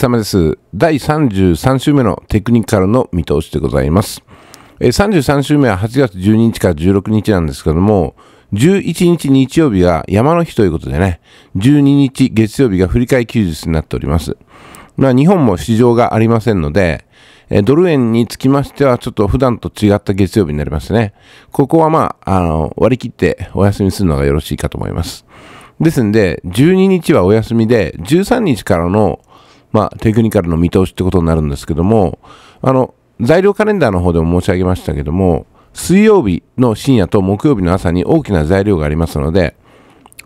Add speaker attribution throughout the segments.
Speaker 1: 様です。第33週目のテクニカルの見通しでございます。えー、33週目は8月12日から16日なんですけども、11日日曜日が山の日ということでね、12日月曜日が振り替え休日になっております。まあ、日本も市場がありませんので、えドル円につきましては、ちょっと普段と違った月曜日になりますね。ここはまあ、あの、割り切ってお休みするのがよろしいかと思います。ですんで、12日はお休みで、13日からのまあ、テクニカルの見通しってことになるんですけども、あの、材料カレンダーの方でも申し上げましたけども、水曜日の深夜と木曜日の朝に大きな材料がありますので、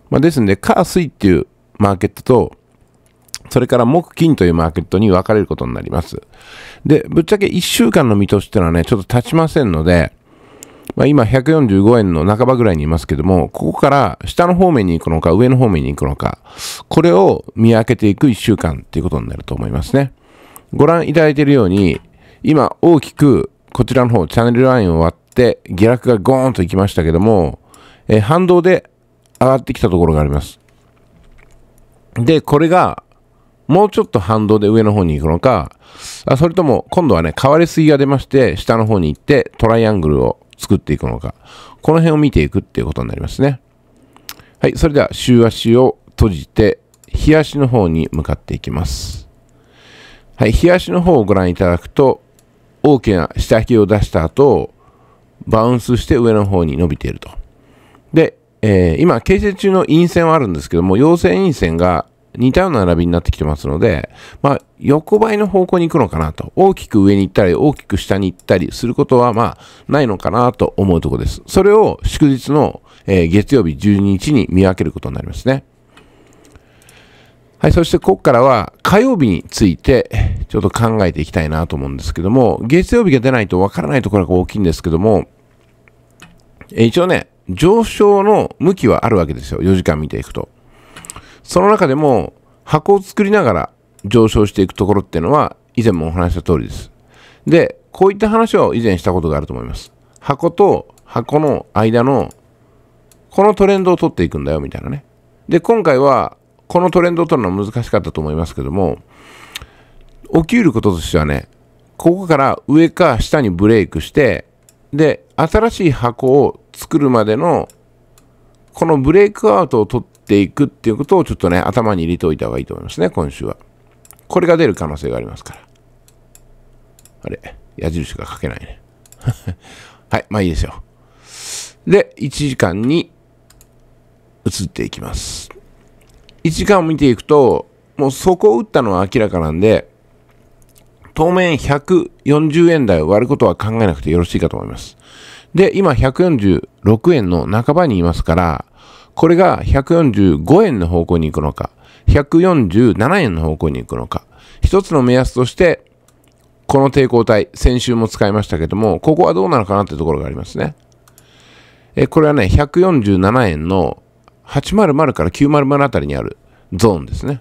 Speaker 1: まあ、ですんで、火、水っていうマーケットと、それから木、金というマーケットに分かれることになります。で、ぶっちゃけ1週間の見通しっていうのはね、ちょっと立ちませんので、まあ、今145円の半ばぐらいにいますけども、ここから下の方面に行くのか上の方面に行くのか、これを見分けていく一週間ということになると思いますね。ご覧いただいているように、今大きくこちらの方、チャンネルラインを割って下落がゴーンと行きましたけども、えー、反動で上がってきたところがあります。で、これがもうちょっと反動で上の方に行くのか、あそれとも今度はね、変わりすぎが出まして、下の方に行ってトライアングルを作っていくのか、この辺を見ていくっていうことになりますね。はい、それでは週足を閉じて、日足の方に向かっていきます。はい、日足の方をご覧いただくと、大きな下引きを出した後、バウンスして上の方に伸びていると。で、えー、今、形成中の陰線はあるんですけども、陽性陰線が似たような並びになってきてますので、まあ、横ばいの方向に行くのかなと。大きく上に行ったり、大きく下に行ったりすることは、まあ、ないのかなと思うところです。それを祝日の、えー、月曜日12日に見分けることになりますね。はい、そしてここからは火曜日についてちょっと考えていきたいなと思うんですけども、月曜日が出ないとわからないところが大きいんですけども、えー、一応ね、上昇の向きはあるわけですよ。4時間見ていくと。その中でも箱を作りながら上昇していくところっていうのは以前もお話した通りです。で、こういった話を以前したことがあると思います。箱と箱の間のこのトレンドを取っていくんだよみたいなね。で、今回はこのトレンドを取るのは難しかったと思いますけども、起きることとしてはね、ここから上か下にブレイクして、で、新しい箱を作るまでのこのブレイクアウトを取ってていくっていうことをちょっとね、頭に入れておいた方がいいと思いますね、今週は。これが出る可能性がありますから。あれ、矢印が書けないね。はい、まあいいですよ。で、1時間に移っていきます。1時間を見ていくと、もうそこを打ったのは明らかなんで、当面140円台を割ることは考えなくてよろしいかと思います。で、今146円の半ばにいますから、これが145円の方向に行くのか、147円の方向に行くのか、一つの目安として、この抵抗体、先週も使いましたけども、ここはどうなのかなってところがありますね。えこれはね、147円の800から900あたりにあるゾーンですね。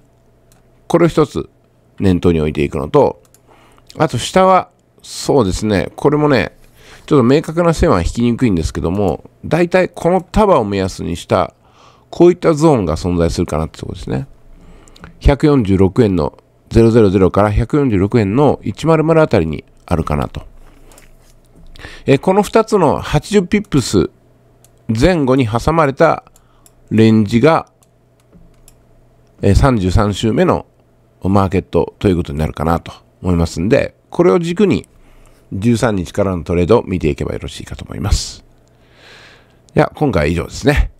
Speaker 1: これを一つ念頭に置いていくのと、あと下は、そうですね、これもね、ちょっと明確な線は引きにくいんですけども、大体この束を目安にしたこういったゾーンが存在するかなってとこですね。146円の000から146円の100あたりにあるかなと。えこの2つの80ピップス前後に挟まれたレンジが、え33週目のマーケットということになるかなと思いますんで、これを軸に13日からのトレードを見ていけばよろしいかと思います。では、今回は以上ですね。